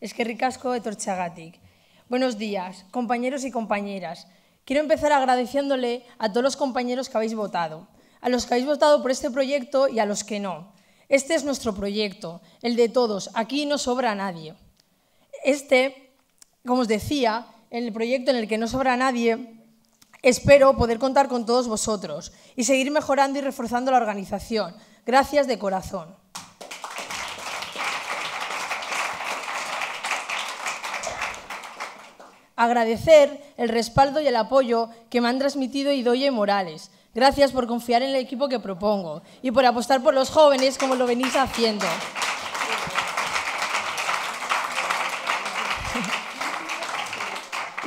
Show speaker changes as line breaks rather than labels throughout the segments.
Es que ricasco de Torchagatik. Buenos días, compañeros y compañeras. Quiero empezar agradeciéndole a todos los compañeros que habéis votado, a los que habéis votado por este proyecto y a los que no. Este es nuestro proyecto, el de todos. Aquí no sobra nadie. Este, como os decía, el proyecto en el que no sobra nadie, espero poder contar con todos vosotros y seguir mejorando y reforzando la organización. Gracias de corazón. agradecer el respaldo y el apoyo que me han transmitido Idoye Morales. Gracias por confiar en el equipo que propongo y por apostar por los jóvenes como lo venís haciendo.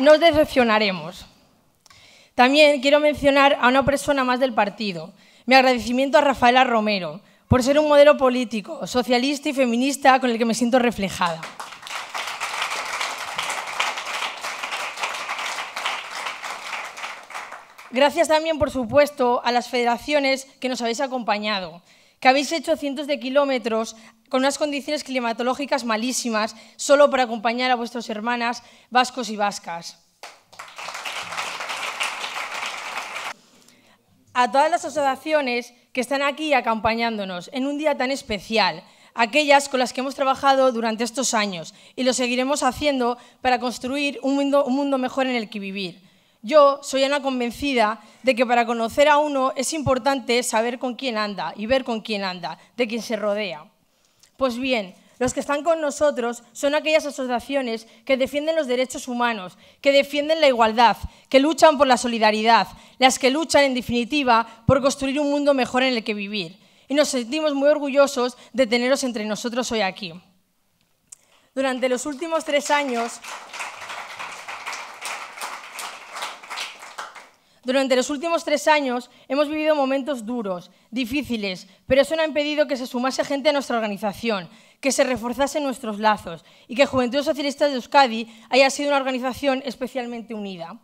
os decepcionaremos. También quiero mencionar a una persona más del partido. Mi agradecimiento a Rafaela Romero por ser un modelo político, socialista y feminista con el que me siento reflejada. Gracias también, por supuesto, a las federaciones que nos habéis acompañado, que habéis hecho cientos de kilómetros con unas condiciones climatológicas malísimas, solo para acompañar a vuestras hermanas vascos y vascas. A todas las asociaciones que están aquí acompañándonos en un día tan especial, aquellas con las que hemos trabajado durante estos años y lo seguiremos haciendo para construir un mundo mejor en el que vivir. Yo soy ana convencida de que para conocer a uno es importante saber con quién anda y ver con quién anda, de quién se rodea. Pues bien, los que están con nosotros son aquellas asociaciones que defienden los derechos humanos, que defienden la igualdad, que luchan por la solidaridad, las que luchan, en definitiva, por construir un mundo mejor en el que vivir. Y nos sentimos muy orgullosos de teneros entre nosotros hoy aquí. Durante los últimos tres años Durante los últimos tres años hemos vivido momentos duros, difíciles, pero eso no ha impedido que se sumase gente a nuestra organización, que se reforzasen nuestros lazos y que Juventud Socialista de Euskadi haya sido una organización especialmente unida.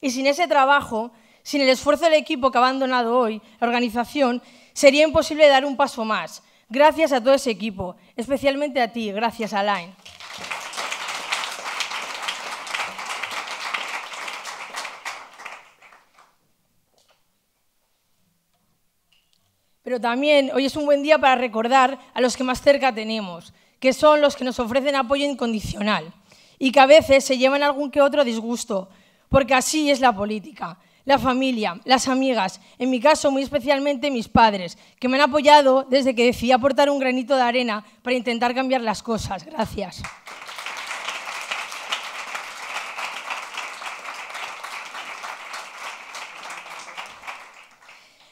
Y sin ese trabajo, sin el esfuerzo del equipo que ha abandonado hoy la organización, sería imposible dar un paso más. Gracias a todo ese equipo, especialmente a ti, gracias Alain. pero también hoy es un buen día para recordar a los que más cerca tenemos, que son los que nos ofrecen apoyo incondicional y que a veces se llevan algún que otro disgusto, porque así es la política, la familia, las amigas, en mi caso muy especialmente mis padres, que me han apoyado desde que decidí aportar un granito de arena para intentar cambiar las cosas. Gracias.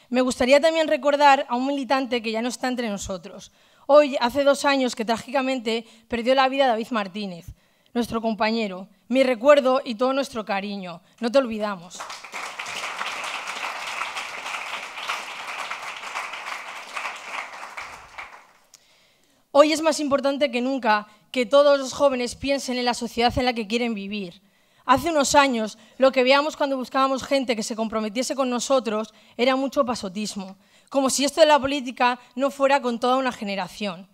Me gustaría también recordar a un militante que ya no está entre nosotros. Hoy, hace dos años que trágicamente perdió la vida David Martínez, nuestro compañero. Mi recuerdo y todo nuestro cariño. No te olvidamos. Hoy es más importante que nunca que todos los jóvenes piensen en la sociedad en la que quieren vivir, Hace unos años lo que veíamos cuando buscábamos gente que se comprometiese con nosotros era mucho pasotismo, como si esto de la política no fuera con toda una generación.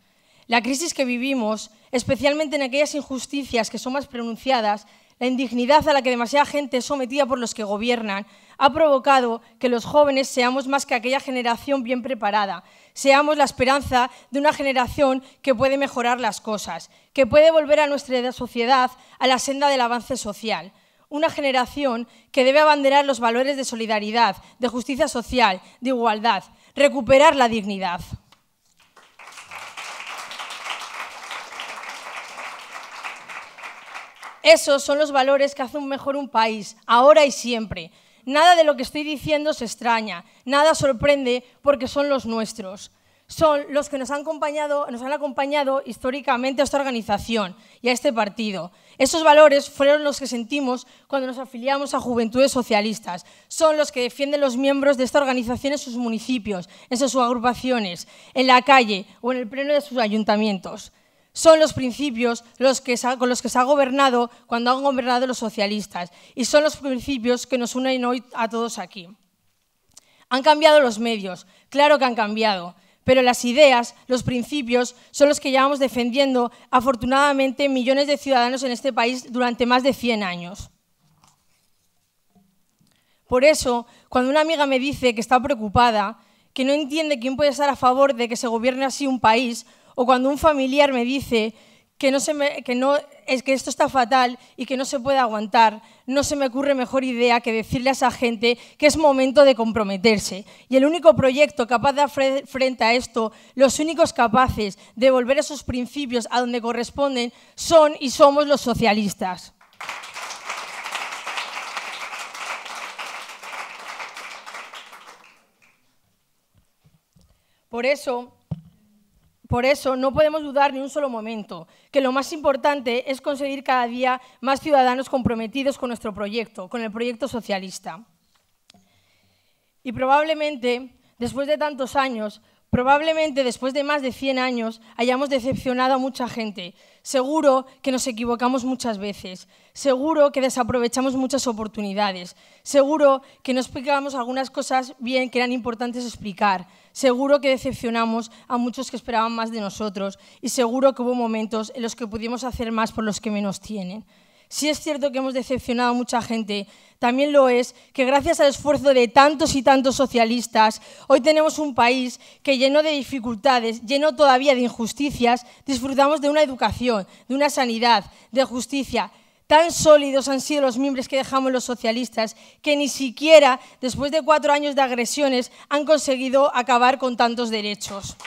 La crisis que vivimos, especialmente en aquellas injusticias que son más pronunciadas, la indignidad a la que demasiada gente es sometida por los que gobiernan, ha provocado que los jóvenes seamos más que aquella generación bien preparada, seamos la esperanza de una generación que puede mejorar las cosas, que puede volver a nuestra sociedad a la senda del avance social. Una generación que debe abanderar los valores de solidaridad, de justicia social, de igualdad, recuperar la dignidad. Esos son los valores que hacen mejor un país, ahora y siempre. Nada de lo que estoy diciendo se extraña, nada sorprende porque son los nuestros. Son los que nos han acompañado, nos han acompañado históricamente a esta organización y a este partido. Esos valores fueron los que sentimos cuando nos afiliamos a Juventudes Socialistas. Son los que defienden los miembros de esta organización en sus municipios, en sus agrupaciones, en la calle o en el pleno de sus ayuntamientos son los principios los que, con los que se ha gobernado cuando han gobernado los socialistas y son los principios que nos unen hoy a todos aquí. Han cambiado los medios, claro que han cambiado, pero las ideas, los principios, son los que llevamos defendiendo afortunadamente millones de ciudadanos en este país durante más de 100 años. Por eso, cuando una amiga me dice que está preocupada, que no entiende quién puede estar a favor de que se gobierne así un país, o cuando un familiar me dice que, no se no, es que esto está fatal y que no se puede aguantar, no se me ocurre mejor idea que decirle a esa gente que es momento de comprometerse. Y el único proyecto capaz de hacer frente a esto, los únicos capaces de volver esos principios a donde corresponden, son y somos los socialistas. Por eso, por eso no podemos dudar ni un solo momento que lo más importante es conseguir cada día más ciudadanos comprometidos con nuestro proyecto, con el proyecto socialista. Y probablemente, después de tantos años, probablemente después de más de 100 años, hayamos decepcionado a mucha gente. Seguro que nos equivocamos muchas veces, seguro que desaprovechamos muchas oportunidades, seguro que no explicábamos algunas cosas bien que eran importantes explicar, Seguro que decepcionamos a muchos que esperaban más de nosotros y seguro que hubo momentos en los que pudimos hacer más por los que menos tienen. Si es cierto que hemos decepcionado a mucha gente, también lo es que gracias al esfuerzo de tantos y tantos socialistas, hoy tenemos un país que lleno de dificultades, lleno todavía de injusticias, disfrutamos de una educación, de una sanidad, de justicia, Tan sólidos han sido los mimbres que dejamos los socialistas que ni siquiera, después de cuatro años de agresiones, han conseguido acabar con tantos derechos.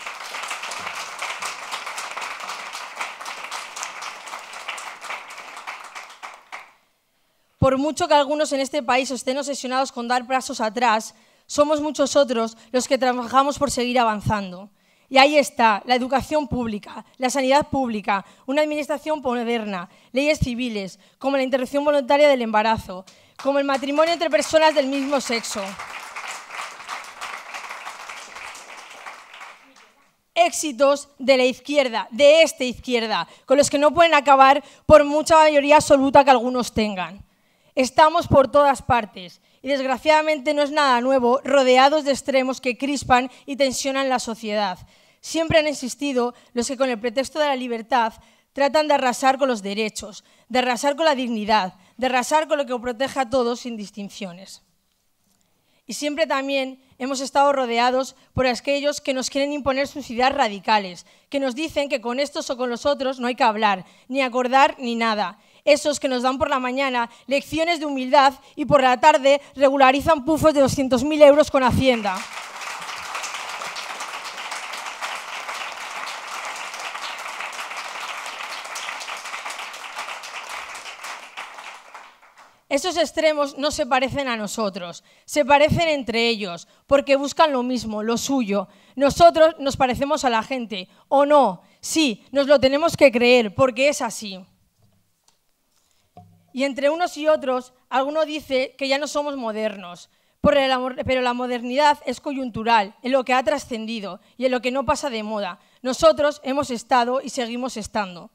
Por mucho que algunos en este país estén obsesionados con dar pasos atrás, somos muchos otros los que trabajamos por seguir avanzando. Y ahí está, la educación pública, la sanidad pública, una administración moderna, leyes civiles, como la interrupción voluntaria del embarazo, como el matrimonio entre personas del mismo sexo. éxitos de la izquierda, de esta izquierda, con los que no pueden acabar por mucha mayoría absoluta que algunos tengan. Estamos por todas partes y desgraciadamente no es nada nuevo, rodeados de extremos que crispan y tensionan la sociedad. Siempre han existido los que con el pretexto de la libertad tratan de arrasar con los derechos, de arrasar con la dignidad, de arrasar con lo que proteja a todos sin distinciones. Y siempre también hemos estado rodeados por aquellos que nos quieren imponer sus ideas radicales, que nos dicen que con estos o con los otros no hay que hablar, ni acordar, ni nada, esos que nos dan por la mañana lecciones de humildad y por la tarde regularizan pufos de 200.000 euros con Hacienda. Esos extremos no se parecen a nosotros, se parecen entre ellos, porque buscan lo mismo, lo suyo. Nosotros nos parecemos a la gente, o no, sí, nos lo tenemos que creer, porque es así. Y entre unos y otros, alguno dice que ya no somos modernos, pero la modernidad es coyuntural, en lo que ha trascendido y en lo que no pasa de moda. Nosotros hemos estado y seguimos estando.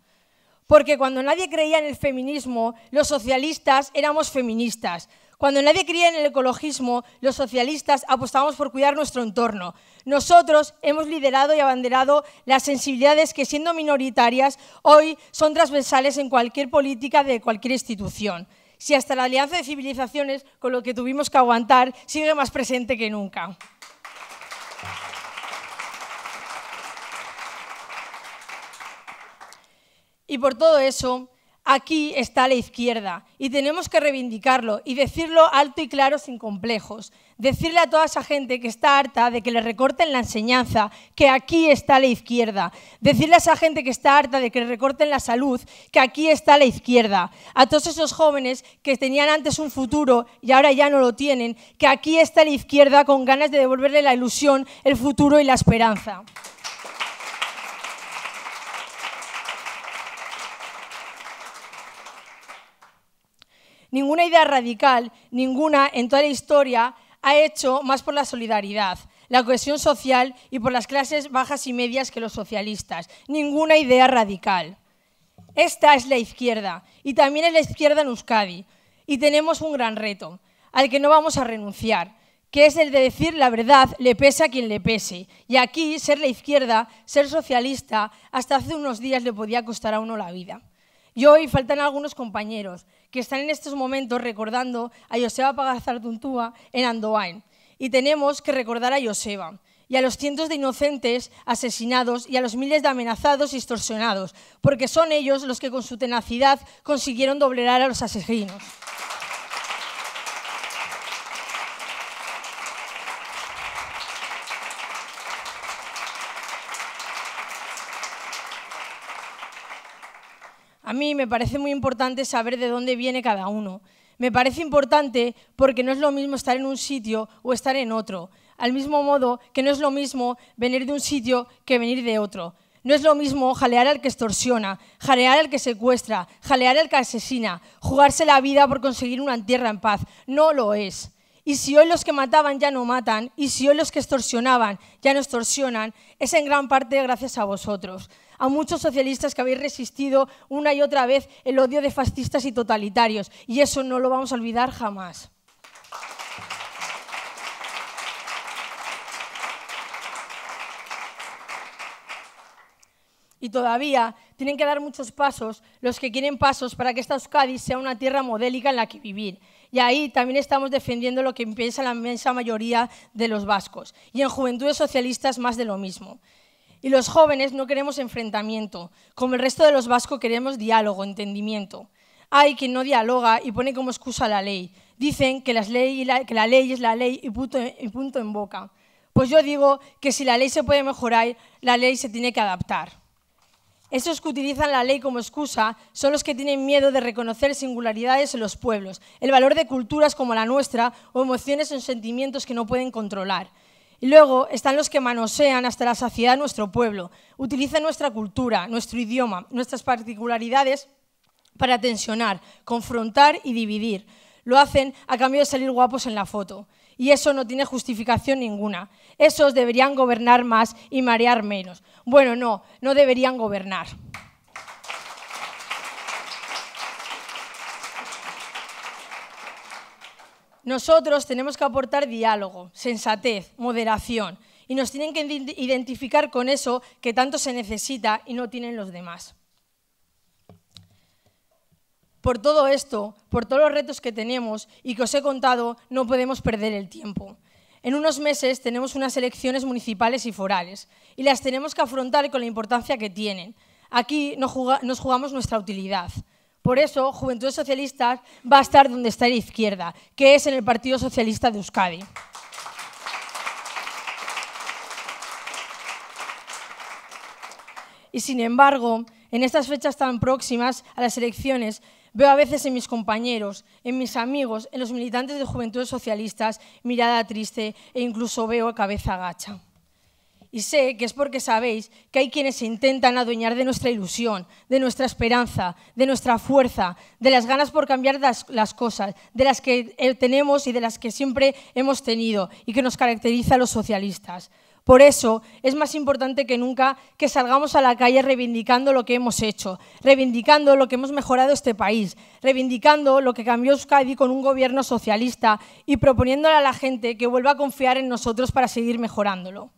Porque cuando nadie creía en el feminismo, los socialistas éramos feministas. Cuando nadie creía en el ecologismo, los socialistas apostamos por cuidar nuestro entorno. Nosotros hemos liderado y abanderado las sensibilidades que, siendo minoritarias, hoy son transversales en cualquier política de cualquier institución. Si hasta la Alianza de Civilizaciones, con lo que tuvimos que aguantar, sigue más presente que nunca. Y por todo eso, aquí está la izquierda y tenemos que reivindicarlo y decirlo alto y claro sin complejos. Decirle a toda esa gente que está harta de que le recorten la enseñanza que aquí está la izquierda. Decirle a esa gente que está harta de que le recorten la salud que aquí está la izquierda. A todos esos jóvenes que tenían antes un futuro y ahora ya no lo tienen, que aquí está la izquierda con ganas de devolverle la ilusión, el futuro y la esperanza. ninguna idea radical, ninguna en toda la historia ha hecho más por la solidaridad, la cohesión social y por las clases bajas y medias que los socialistas. Ninguna idea radical. Esta es la izquierda y también es la izquierda en Euskadi. Y tenemos un gran reto al que no vamos a renunciar, que es el de decir la verdad le pese a quien le pese. Y aquí ser la izquierda, ser socialista, hasta hace unos días le podía costar a uno la vida. Y hoy faltan algunos compañeros que están en estos momentos recordando a Joseba Pagazartuntúa en Andoain. Y tenemos que recordar a Joseba y a los cientos de inocentes asesinados y a los miles de amenazados y extorsionados, porque son ellos los que con su tenacidad consiguieron doblar a los asesinos. a mí me parece muy importante saber de dónde viene cada uno. Me parece importante porque no es lo mismo estar en un sitio o estar en otro. Al mismo modo que no es lo mismo venir de un sitio que venir de otro. No es lo mismo jalear al que extorsiona, jalear al que secuestra, jalear al que asesina, jugarse la vida por conseguir una tierra en paz. No lo es. Y si hoy los que mataban ya no matan, y si hoy los que extorsionaban ya no extorsionan, es en gran parte gracias a vosotros a muchos socialistas que habéis resistido una y otra vez el odio de fascistas y totalitarios. Y eso no lo vamos a olvidar jamás. Y todavía tienen que dar muchos pasos los que quieren pasos para que esta Euskadi sea una tierra modélica en la que vivir. Y ahí también estamos defendiendo lo que piensa la inmensa mayoría de los vascos. Y en Juventudes Socialistas más de lo mismo. Y los jóvenes no queremos enfrentamiento. Como el resto de los vascos queremos diálogo, entendimiento. Hay quien no dialoga y pone como excusa la ley. Dicen que, la, ley es la ley y punto, y punto en boca. Pues yo digo que si la ley se puede mejorar, la ley se tiene que adaptar. Esos que utilizan la ley como excusa son los que tienen miedo de reconocer singularidades en los pueblos, el valor de culturas como la nuestra o emociones o sentimientos que no pueden controlar. Y luego están los que manosean hasta la saciedad nuestro pueblo, utilizan nuestra cultura, nuestro idioma, nuestras particularidades para tensionar, confrontar y dividir. Lo hacen a cambio de salir guapos en la foto. Y eso no tiene justificación ninguna. Esos deberían gobernar más y marear menos. Bueno, no, no deberían gobernar. nosotros tenemos que aportar diálogo, sensatez, moderación, y nos tienen que identificar con eso que tanto se necesita y no tienen los demás. Por todo esto, por todos los retos que tenemos y que os he contado, no podemos perder el tiempo. En unos meses tenemos unas elecciones municipales y forales y las tenemos que afrontar con la importancia que tienen. Aquí nos jugamos nuestra utilidad. Por eso, Juventud Socialista va a estar donde está la izquierda, que es en el Partido Socialista de Euskadi. Y sin embargo, en estas fechas tan próximas a las elecciones, veo a veces en mis compañeros, en mis amigos, en los militantes de Juventudes Socialistas, mirada triste e incluso veo cabeza agacha y sé que es porque sabéis que hay quienes intentan adueñar de nuestra ilusión, de nuestra esperanza, de nuestra fuerza, de las ganas por cambiar las, cosas, de las que eh, tenemos y de las que siempre hemos tenido y que nos caracteriza a los socialistas. Por eso es más importante que nunca que salgamos a la calle reivindicando lo que hemos hecho, reivindicando lo que hemos mejorado este país, reivindicando lo que cambió Euskadi con un gobierno socialista y proponiéndole a la gente que vuelva a confiar en nosotros para seguir mejorándolo.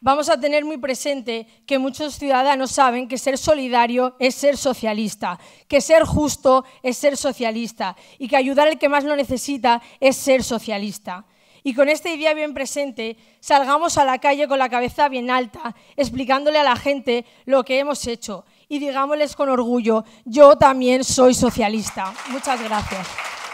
vamos a tener muy presente que muchos ciudadanos saben que ser solidario es ser socialista, que ser justo es ser socialista y que ayudar al que más lo necesita es ser socialista. Y con esta idea bien presente, salgamos a la calle con la cabeza bien alta, explicándole a la gente lo que hemos hecho y digámosles con orgullo, yo también soy socialista. Muchas gracias.